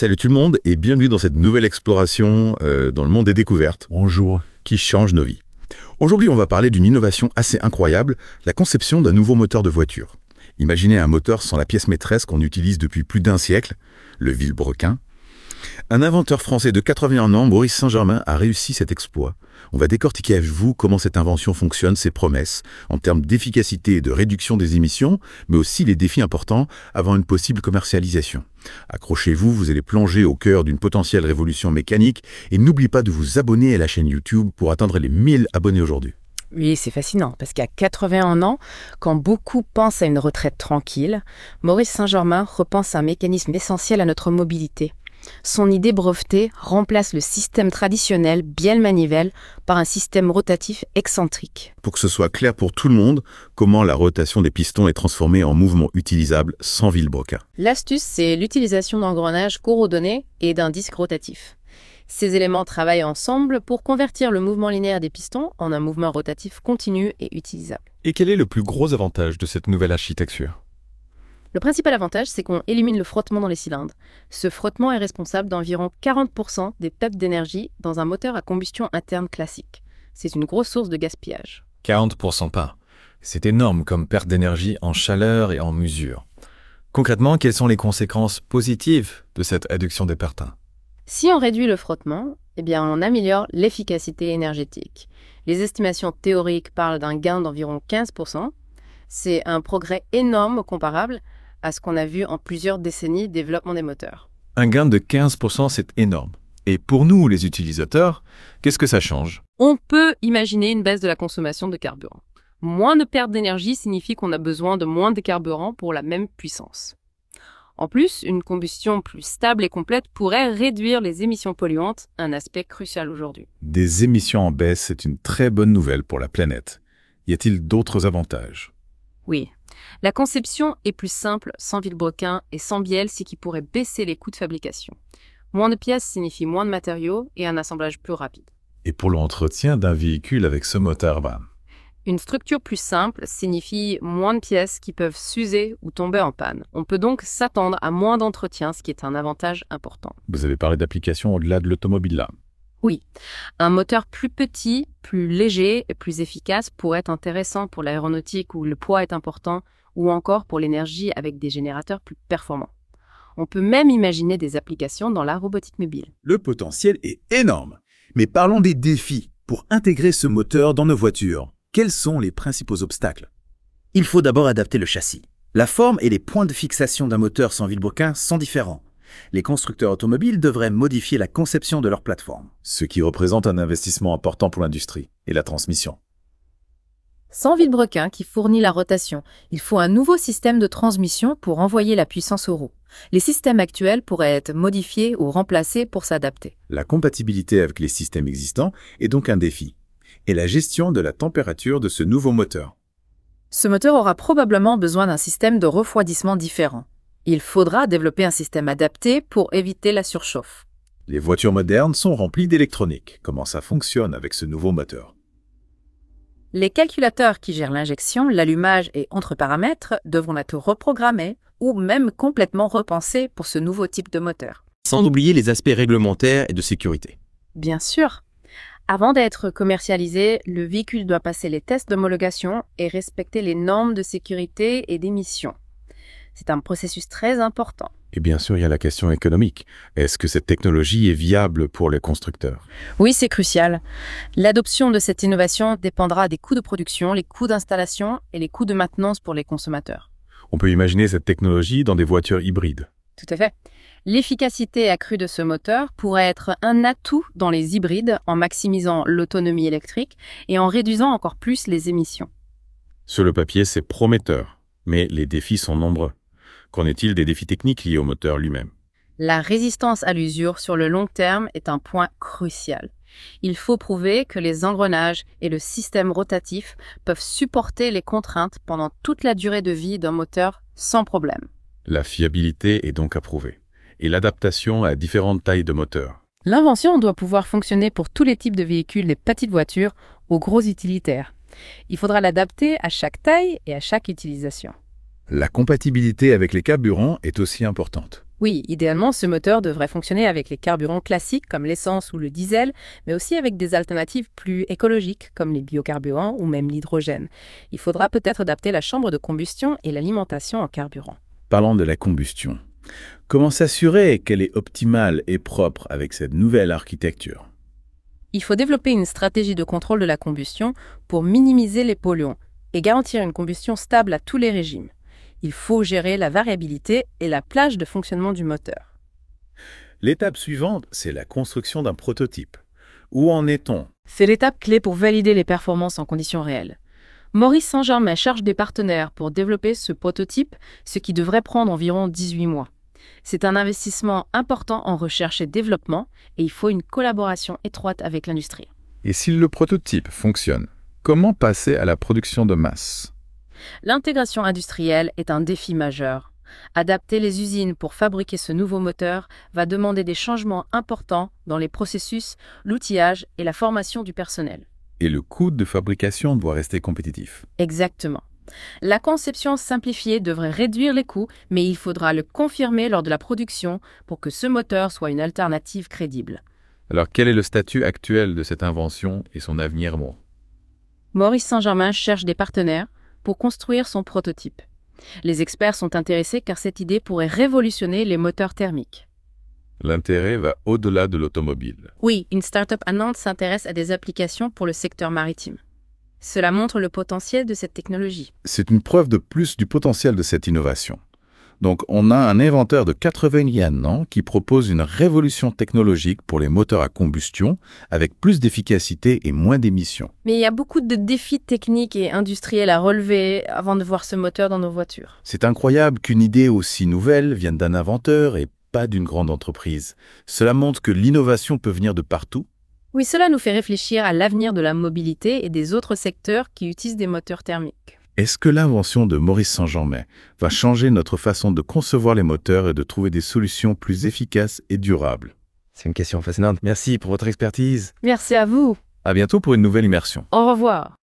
Salut tout le monde et bienvenue dans cette nouvelle exploration euh, dans le monde des découvertes. Bonjour. Qui change nos vies. Aujourd'hui, on va parler d'une innovation assez incroyable, la conception d'un nouveau moteur de voiture. Imaginez un moteur sans la pièce maîtresse qu'on utilise depuis plus d'un siècle, le vilebrequin, un inventeur français de 81 ans, Maurice Saint-Germain, a réussi cet exploit. On va décortiquer avec vous comment cette invention fonctionne, ses promesses, en termes d'efficacité et de réduction des émissions, mais aussi les défis importants avant une possible commercialisation. Accrochez-vous, vous allez plonger au cœur d'une potentielle révolution mécanique et n'oubliez pas de vous abonner à la chaîne YouTube pour atteindre les 1000 abonnés aujourd'hui. Oui, c'est fascinant, parce qu'à 81 ans, quand beaucoup pensent à une retraite tranquille, Maurice Saint-Germain repense à un mécanisme essentiel à notre mobilité, son idée brevetée remplace le système traditionnel biel manivelle par un système rotatif excentrique. Pour que ce soit clair pour tout le monde, comment la rotation des pistons est transformée en mouvement utilisable sans vilebrequin. L'astuce, c'est l'utilisation d'engrenages coordonnés et d'un disque rotatif. Ces éléments travaillent ensemble pour convertir le mouvement linéaire des pistons en un mouvement rotatif continu et utilisable. Et quel est le plus gros avantage de cette nouvelle architecture le principal avantage, c'est qu'on élimine le frottement dans les cylindres. Ce frottement est responsable d'environ 40% des pertes d'énergie dans un moteur à combustion interne classique. C'est une grosse source de gaspillage. 40% pas. C'est énorme comme perte d'énergie en chaleur et en mesure. Concrètement, quelles sont les conséquences positives de cette réduction des pertes Si on réduit le frottement, eh bien on améliore l'efficacité énergétique. Les estimations théoriques parlent d'un gain d'environ 15%. C'est un progrès énorme comparable à ce qu'on a vu en plusieurs décennies développement des moteurs. Un gain de 15%, c'est énorme. Et pour nous, les utilisateurs, qu'est-ce que ça change On peut imaginer une baisse de la consommation de carburant. Moins de perte d'énergie signifie qu'on a besoin de moins de carburant pour la même puissance. En plus, une combustion plus stable et complète pourrait réduire les émissions polluantes, un aspect crucial aujourd'hui. Des émissions en baisse, c'est une très bonne nouvelle pour la planète. Y a-t-il d'autres avantages Oui, la conception est plus simple sans vilebrequin et sans biel, ce qui pourrait baisser les coûts de fabrication. Moins de pièces signifie moins de matériaux et un assemblage plus rapide. Et pour l'entretien d'un véhicule avec ce moteur, van Une structure plus simple signifie moins de pièces qui peuvent s'user ou tomber en panne. On peut donc s'attendre à moins d'entretien, ce qui est un avantage important. Vous avez parlé d'applications au-delà de l'automobile là. Oui, un moteur plus petit, plus léger et plus efficace pourrait être intéressant pour l'aéronautique où le poids est important ou encore pour l'énergie avec des générateurs plus performants. On peut même imaginer des applications dans la robotique mobile. Le potentiel est énorme. Mais parlons des défis pour intégrer ce moteur dans nos voitures. Quels sont les principaux obstacles Il faut d'abord adapter le châssis. La forme et les points de fixation d'un moteur sans vilebrequin sont différents. Les constructeurs automobiles devraient modifier la conception de leur plateforme. Ce qui représente un investissement important pour l'industrie et la transmission. Sans vilebrequin qui fournit la rotation, il faut un nouveau système de transmission pour envoyer la puissance aux roues. Les systèmes actuels pourraient être modifiés ou remplacés pour s'adapter. La compatibilité avec les systèmes existants est donc un défi. Et la gestion de la température de ce nouveau moteur. Ce moteur aura probablement besoin d'un système de refroidissement différent. Il faudra développer un système adapté pour éviter la surchauffe. Les voitures modernes sont remplies d'électronique. Comment ça fonctionne avec ce nouveau moteur Les calculateurs qui gèrent l'injection, l'allumage et entre paramètres devront être reprogrammés ou même complètement repensés pour ce nouveau type de moteur. Sans oublier les aspects réglementaires et de sécurité. Bien sûr. Avant d'être commercialisé, le véhicule doit passer les tests d'homologation et respecter les normes de sécurité et d'émissions. C'est un processus très important. Et bien sûr, il y a la question économique. Est-ce que cette technologie est viable pour les constructeurs Oui, c'est crucial. L'adoption de cette innovation dépendra des coûts de production, les coûts d'installation et les coûts de maintenance pour les consommateurs. On peut imaginer cette technologie dans des voitures hybrides. Tout à fait. L'efficacité accrue de ce moteur pourrait être un atout dans les hybrides en maximisant l'autonomie électrique et en réduisant encore plus les émissions. Sur le papier, c'est prometteur, mais les défis sont nombreux. Qu'en est-il des défis techniques liés au moteur lui-même La résistance à l'usure sur le long terme est un point crucial. Il faut prouver que les engrenages et le système rotatif peuvent supporter les contraintes pendant toute la durée de vie d'un moteur sans problème. La fiabilité est donc prouver, et l'adaptation à différentes tailles de moteurs. L'invention doit pouvoir fonctionner pour tous les types de véhicules, des petites voitures aux gros utilitaires. Il faudra l'adapter à chaque taille et à chaque utilisation. La compatibilité avec les carburants est aussi importante. Oui, idéalement, ce moteur devrait fonctionner avec les carburants classiques comme l'essence ou le diesel, mais aussi avec des alternatives plus écologiques comme les biocarburants ou même l'hydrogène. Il faudra peut-être adapter la chambre de combustion et l'alimentation en carburant. Parlant de la combustion, comment s'assurer qu'elle est optimale et propre avec cette nouvelle architecture Il faut développer une stratégie de contrôle de la combustion pour minimiser les polluants et garantir une combustion stable à tous les régimes. Il faut gérer la variabilité et la plage de fonctionnement du moteur. L'étape suivante, c'est la construction d'un prototype. Où en est-on C'est l'étape clé pour valider les performances en conditions réelles. Maurice Saint-Germain charge des partenaires pour développer ce prototype, ce qui devrait prendre environ 18 mois. C'est un investissement important en recherche et développement et il faut une collaboration étroite avec l'industrie. Et si le prototype fonctionne, comment passer à la production de masse L'intégration industrielle est un défi majeur. Adapter les usines pour fabriquer ce nouveau moteur va demander des changements importants dans les processus, l'outillage et la formation du personnel. Et le coût de fabrication doit rester compétitif. Exactement. La conception simplifiée devrait réduire les coûts, mais il faudra le confirmer lors de la production pour que ce moteur soit une alternative crédible. Alors quel est le statut actuel de cette invention et son avenir, Maurice Saint-Germain cherche des partenaires pour construire son prototype. Les experts sont intéressés car cette idée pourrait révolutionner les moteurs thermiques. L'intérêt va au-delà de l'automobile. Oui, une start-up à Nantes s'intéresse à des applications pour le secteur maritime. Cela montre le potentiel de cette technologie. C'est une preuve de plus du potentiel de cette innovation. Donc on a un inventeur de 80 ans qui propose une révolution technologique pour les moteurs à combustion avec plus d'efficacité et moins d'émissions. Mais il y a beaucoup de défis techniques et industriels à relever avant de voir ce moteur dans nos voitures. C'est incroyable qu'une idée aussi nouvelle vienne d'un inventeur et pas d'une grande entreprise. Cela montre que l'innovation peut venir de partout. Oui, cela nous fait réfléchir à l'avenir de la mobilité et des autres secteurs qui utilisent des moteurs thermiques. Est-ce que l'invention de Maurice Saint-Germain va changer notre façon de concevoir les moteurs et de trouver des solutions plus efficaces et durables C'est une question fascinante. Merci pour votre expertise. Merci à vous. À bientôt pour une nouvelle immersion. Au revoir.